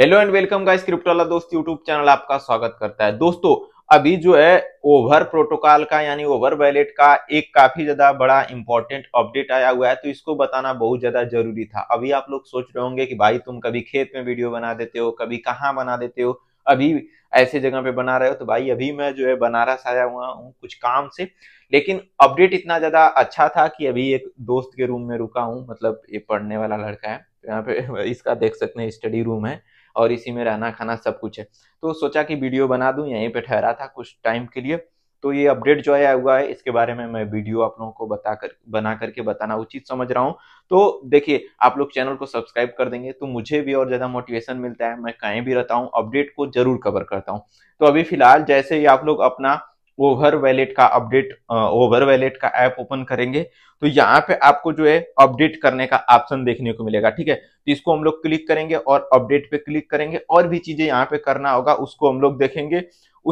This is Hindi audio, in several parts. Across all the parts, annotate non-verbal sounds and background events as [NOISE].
hello and welcome guys crypto वाला दोस्त यूट्यूब चैनल आपका स्वागत करता है दोस्तों अभी जो है ओवर प्रोटोकॉल का यानी ओवर वैलेट का एक काफी ज्यादा बड़ा इंपॉर्टेंट अपडेट आया हुआ है तो इसको बताना बहुत ज्यादा जरूरी था अभी आप लोग सोच रहे होंगे कि भाई तुम कभी खेत में वीडियो बना देते हो कभी कहाँ बना देते हो अभी ऐसे जगह पे बना रहे हो तो भाई अभी मैं जो है बनारस आया हुआ हूँ कुछ काम से लेकिन अपडेट इतना ज्यादा अच्छा था कि अभी एक दोस्त के रूम में रुका हूँ मतलब ये पढ़ने वाला लड़का है यहाँ पे [LAUGHS] इसका देख सकते हैं स्टडी रूम है और इसी में रहना खाना सब कुछ है तो सोचा कि वीडियो बना दूं यहीं पर ठहरा था कुछ टाइम के लिए तो ये अपडेट जो आया हुआ है इसके बारे में मैं वीडियो आप लोगों को बता कर बना करके बताना उचित समझ रहा हूँ तो देखिए आप लोग चैनल को सब्सक्राइब कर देंगे तो मुझे भी और ज़्यादा मोटिवेशन मिलता है मैं कहीं भी रहता हूँ अपडेट को जरूर कवर करता हूँ तो अभी फिलहाल जैसे ही आप लोग अपना ओवर वैलेट का अपडेट ओवर वैलेट का ऐप ओपन करेंगे तो यहाँ पे आपको जो है अपडेट करने का ऑप्शन देखने को मिलेगा ठीक है तो इसको हम लोग क्लिक करेंगे और अपडेट पे क्लिक करेंगे और भी चीजें यहाँ पे करना होगा उसको हम लोग देखेंगे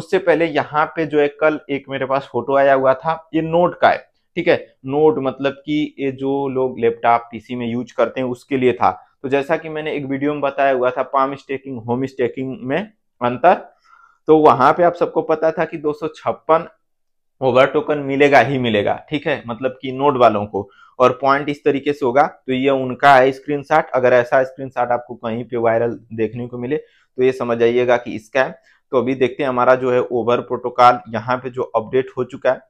उससे पहले यहाँ पे जो है कल एक मेरे पास फोटो आया हुआ था ये नोट का है ठीक है नोट मतलब कि ये जो लोग लैपटॉप पीसी में यूज करते हैं उसके लिए था तो जैसा कि मैंने एक वीडियो में बताया हुआ था पाम स्टेकिंग होम स्टेकिंग में अंतर तो वहां पे आप सबको पता था कि दो ओवर टोकन मिलेगा ही मिलेगा ठीक है मतलब कि नोट वालों को और पॉइंट इस तरीके से होगा तो ये उनका है स्क्रीन अगर ऐसा स्क्रीन आपको कहीं पे वायरल देखने को मिले तो ये समझ आइएगा कि इसका है तो अभी देखते हैं हमारा जो है ओवर प्रोटोकॉल यहाँ पे जो अपडेट हो चुका है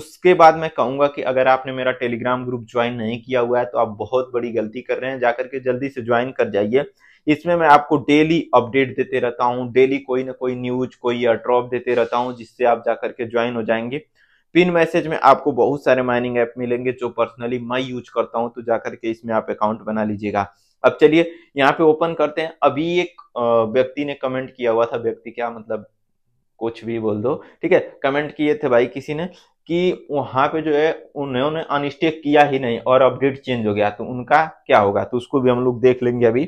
उसके बाद मैं कहूंगा कि अगर आपने मेरा टेलीग्राम ग्रुप ज्वाइन नहीं किया हुआ है तो आप बहुत बड़ी गलती कर रहे हैं जाकर के जल्दी से ज्वाइन कर जाइए इसमें मैं आपको डेली अपडेट देते रहता हूँ डेली कोई ना कोई न्यूज कोई ड्रॉप देते रहता हूँ जिससे आप जाकर करके ज्वाइन हो जाएंगे पिन मैसेज में आपको बहुत सारे माइनिंग ऐप मिलेंगे जो पर्सनली मैं यूज करता हूँ तो जाकर के इसमें आप अकाउंट बना लीजिएगा अब चलिए यहाँ पे ओपन करते हैं अभी एक व्यक्ति ने कमेंट किया हुआ था व्यक्ति क्या मतलब कुछ भी बोल दो ठीक है कमेंट किए थे भाई किसी ने कि वहां पे जो है उन्होंने अनस्टेक किया ही नहीं और अपडेट चेंज हो गया तो उनका क्या होगा तो उसको भी हम लोग देख लेंगे अभी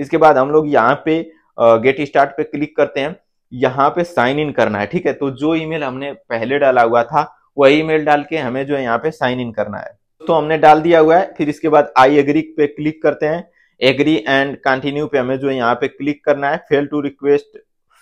इसके बाद हम लोग यहाँ पे गेट स्टार्ट पे क्लिक करते हैं यहाँ पे साइन इन करना है ठीक है तो जो ईमेल हमने पहले डाला हुआ था वही ईमेल डाल के हमें जो है यहाँ पे साइन इन करना है तो हमने डाल दिया हुआ है फिर इसके बाद आई एग्री पे क्लिक करते हैं एग्री एंड कंटिन्यू पे हमें जो यहाँ पे क्लिक करना है fail to request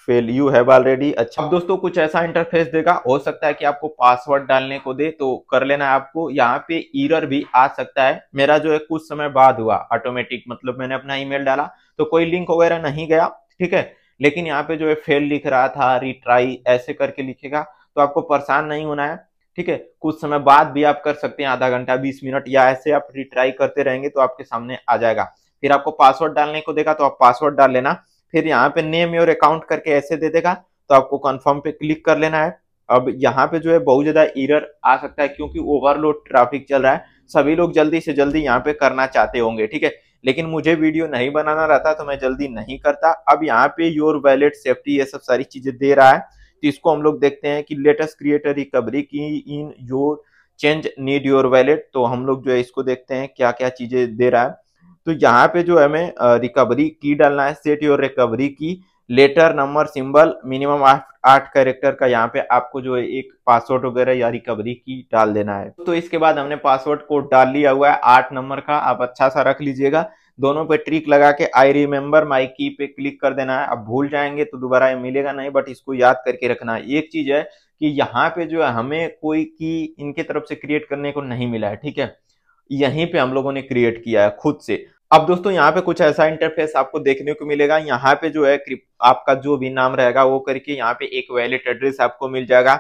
fail you have already अच्छा अब दोस्तों कुछ ऐसा इंटरफेस देगा हो सकता है कि आपको पासवर्ड डालने को दे तो कर लेना है आपको यहाँ पे ईरर भी आ सकता है मेरा जो है कुछ समय बाद हुआ ऑटोमेटिक मतलब मैंने अपना ईमेल डाला तो कोई लिंक वगैरह नहीं गया ठीक है लेकिन यहाँ पे जो है फेल लिख रहा था रिट्राई ऐसे करके लिखेगा तो आपको परेशान नहीं होना है ठीक है कुछ समय बाद भी आप कर सकते हैं आधा घंटा बीस मिनट या ऐसे आप रिट्राई करते रहेंगे तो आपके सामने आ जाएगा फिर आपको पासवर्ड डालने को देगा तो आप पासवर्ड डाल लेना फिर यहाँ पे नेम योर अकाउंट करके ऐसे दे देगा तो आपको कन्फर्म पे क्लिक कर लेना है अब यहाँ पे जो है बहुत ज्यादा इरर आ सकता है क्योंकि ओवरलोड ट्रैफिक चल रहा है सभी लोग जल्दी से जल्दी यहाँ पे करना चाहते होंगे ठीक है लेकिन मुझे वीडियो नहीं बनाना रहता तो मैं जल्दी नहीं करता अब यहाँ पे योर वैलेट सेफ्टी ये सब सारी चीजें दे रहा है तो इसको हम लोग देखते हैं कि latest creator recovery key in your change need your wallet तो हम लोग जो है इसको देखते हैं क्या क्या चीजें दे रहा है तो यहाँ पे जो हमें रिकवरी की डालना है set your recovery key letter number symbol minimum आठ आठ कैरेक्टर का यहाँ पे आपको जो एक पासवर्ड वगैरह या रिकवरी की डाल देना है तो इसके बाद हमने पासवर्ड कोड डाल लिया हुआ है आठ नंबर का आप अच्छा सा रख लीजिएगा दोनों पे ट्रिक लगा के आई रिमेम्बर माई की पे क्लिक कर देना है अब भूल जाएंगे तो दोबारा ये मिलेगा नहीं बट इसको याद करके रखना है एक चीज है कि यहाँ पे जो है हमें कोई की इनके तरफ से क्रिएट करने को नहीं मिला है ठीक है यहीं पे हम लोगों ने क्रिएट किया है खुद से अब दोस्तों यहाँ पे कुछ ऐसा इंटरफेस आपको देखने को मिलेगा यहाँ पे जो है आपका जो भी नाम रहेगा वो करके यहाँ पे एक वैलिड एड्रेस आपको मिल जाएगा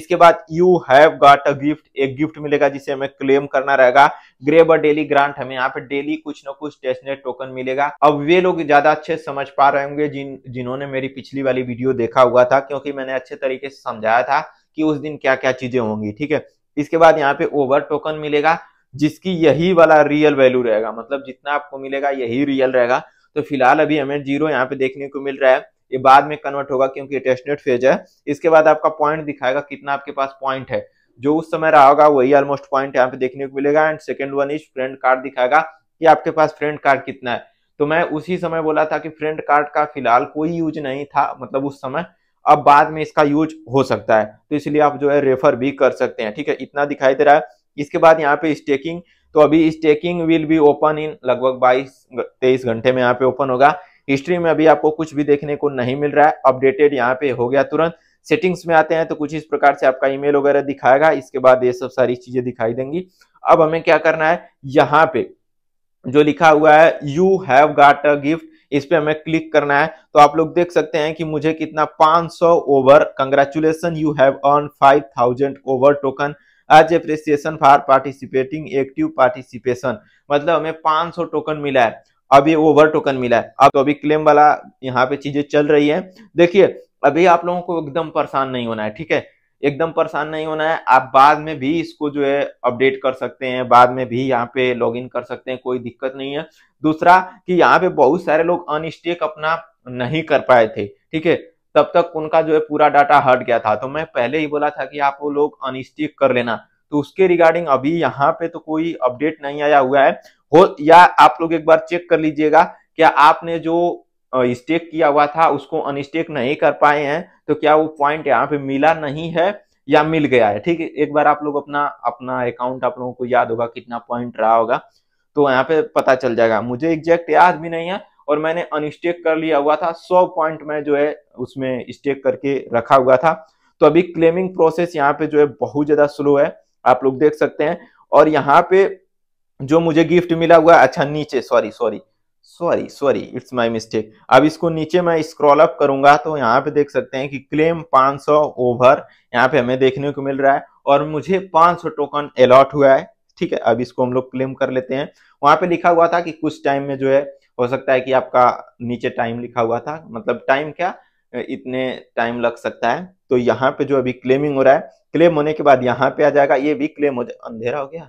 इसके बाद you have got a gift एक गिफ्ट मिलेगा जिसे हमें क्लेम करना रहेगा ग्रेब और डेली ग्रांट हमें यहाँ पे डेली कुछ ना कुछ टेस्टनेट टोकन मिलेगा अब वे लोग ज्यादा अच्छे समझ पा रहे होंगे जिन जिन्होंने मेरी पिछली वाली वीडियो देखा हुआ था क्योंकि मैंने अच्छे तरीके से समझाया था कि उस दिन क्या क्या चीजें होंगी ठीक है इसके बाद यहाँ पे ओवर टोकन मिलेगा जिसकी यही वाला रियल वैल्यू रहेगा मतलब जितना आपको मिलेगा यही रियल रहेगा तो फिलहाल अभी हमें जीरो यहाँ पे देखने को मिल रहा है ये बाद में कन्वर्ट होगा क्योंकि टेस्टनेट फेज है इसके बाद आपका पॉइंट दिखाएगा कितना आपके पास पॉइंट है जो उस समय रहा होगा वही ऑलमोस्ट पॉइंट यहाँ पे देखने को मिलेगा and second one is friend card दिखाएगा कि आपके पास फ्रेंड कार्ड कितना है तो मैं उसी समय बोला था कि फ्रेंड कार्ड का फिलहाल कोई यूज नहीं था मतलब उस समय अब बाद में इसका यूज हो सकता है तो इसलिए आप जो है रेफर भी कर सकते हैं ठीक है इतना दिखाई दे रहा है इसके बाद यहाँ पे स्टेकिंग तो अभी staking will be open in लगभग 22 23 घंटे में यहाँ पे ओपन होगा हिस्ट्री में अभी आपको कुछ भी देखने को नहीं मिल रहा है अपडेटेड यहाँ पे हो गया तुरंत सेटिंग्स में आते हैं तो कुछ इस प्रकार से आपका ईमेल वगैरह दिखाएगा इसके बाद ये सब सारी चीजें दिखाई देंगी अब हमें क्या करना है यहाँ पे जो लिखा हुआ है you have got a gift इस पे हमें क्लिक करना है तो आप लोग देख सकते हैं कि मुझे कितना 500 over congratulation you have earn 5000 over token आज appreciation for participating active participation मतलब हमें 500 टोकन मिला है अभी ओवर टोकन मिला है अब तो अभी क्लेम वाला यहाँ पे चीजें चल रही है देखिए अभी आप लोगों को एकदम परेशान नहीं होना है ठीक है एकदम परेशान नहीं होना है आप बाद में भी इसको जो है अपडेट कर सकते हैं बाद में भी यहाँ पे लॉग इन कर सकते हैं कोई दिक्कत नहीं है दूसरा कि यहाँ पे बहुत सारे लोग अनस्टेक अपना नहीं कर पाए थे ठीक है तब तक उनका जो है पूरा डाटा हट गया था तो मैं पहले ही बोला था कि आप वो लोग अनस्टिक कर लेना तो उसके रिगार्डिंग अभी यहाँ पे तो कोई अपडेट नहीं आया हुआ है हो या आप लोग एक बार चेक कर लीजिएगा क्या आपने जो स्टेक किया हुआ था उसको अनस्टेक नहीं कर पाए हैं तो क्या वो पॉइंट यहाँ पे मिला नहीं है या मिल गया है ठीक है एक बार आप लोग अपना अपना अकाउंट आप लोगों को याद होगा कितना पॉइंट रहा होगा तो यहाँ पे पता चल जाएगा मुझे एग्जैक्ट याद भी नहीं है और मैंने अनस्टेक कर लिया हुआ था सौ पॉइंट में जो है उसमें स्टेक करके रखा हुआ था तो अभी क्लेमिंग प्रोसेस यहाँ पे जो है बहुत ज्यादा स्लो है आप लोग देख सकते हैं और यहाँ पे जो मुझे गिफ्ट मिला हुआ अच्छा नीचे sorry sorry sorry sorry it's my mistake अब इसको नीचे मैं स्क्रॉल अप करूंगा तो यहाँ पे देख सकते हैं कि क्लेम 500 ओवर यहाँ पे हमें देखने को मिल रहा है और मुझे 500 टोकन अलॉट हुआ है ठीक है अब इसको हम लोग क्लेम कर लेते हैं वहां पे लिखा हुआ था कि कुछ टाइम में जो है हो सकता है कि आपका नीचे टाइम लिखा हुआ था मतलब टाइम क्या इतने टाइम लग सकता है तो यहाँ पे जो अभी क्लेमिंग हो रहा है क्लेम होने के बाद यहाँ पे आ जाएगा ये भी क्लेम हो जाए अंधेरा हो गया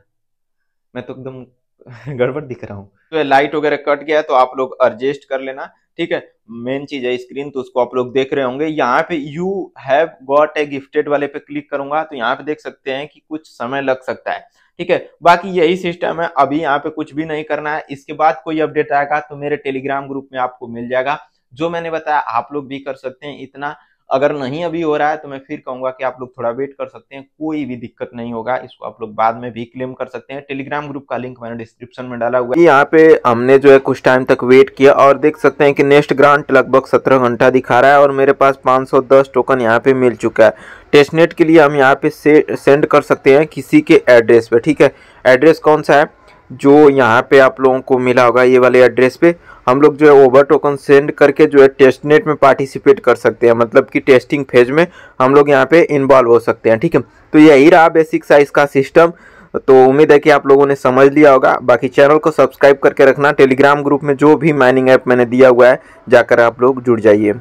मैं तो एकदम [LAUGHS] गड़बड़ दिख रहा हूँ तो लाइट वगैरह कट गया तो आप लोग एडजस्ट कर लेना ठीक है मेन चीज है स्क्रीन तो उसको आप लोग देख रहे होंगे यहाँ पे you have got a gifted वाले पे क्लिक करूंगा तो यहाँ पे देख सकते हैं कि कुछ समय लग सकता है ठीक है बाकी यही सिस्टम है अभी यहाँ पे कुछ भी नहीं करना है इसके बाद कोई अपडेट आएगा तो मेरे टेलीग्राम ग्रुप में आपको मिल जाएगा जो मैंने बताया आप लोग भी कर सकते हैं इतना अगर नहीं अभी हो रहा है तो मैं फिर कहूंगा कि आप लोग थोड़ा वेट कर सकते हैं कोई भी दिक्कत नहीं होगा इसको आप लोग बाद में भी क्लेम कर सकते हैं टेलीग्राम ग्रुप का लिंक मैंने डिस्क्रिप्शन में डाला हुआ है यहाँ पे हमने जो है कुछ टाइम तक वेट किया और देख सकते हैं कि नेक्स्ट ग्रांट लगभग सत्रह घंटा दिखा रहा है और मेरे पास पाँच टोकन यहाँ पे मिल चुका है टेस्टनेट के लिए हम यहाँ पे से सेंड कर सकते हैं किसी के एड्रेस पे ठीक है एड्रेस कौन सा है जो यहाँ पे आप लोगों को मिला होगा ये वाले एड्रेस पे हम लोग जो है ओवर टोकन सेंड करके जो है टेस्ट नेट में पार्टिसिपेट कर सकते हैं मतलब कि टेस्टिंग फेज में हम लोग यहाँ पे इन्वॉल्व हो सकते हैं ठीक है तो यही रहा बेसिक साइज का सिस्टम तो उम्मीद है कि आप लोगों ने समझ लिया होगा बाकी चैनल को सब्सक्राइब करके रखना टेलीग्राम ग्रुप में जो भी माइनिंग ऐप मैंने दिया हुआ है जाकर आप लोग जुड़ जाइए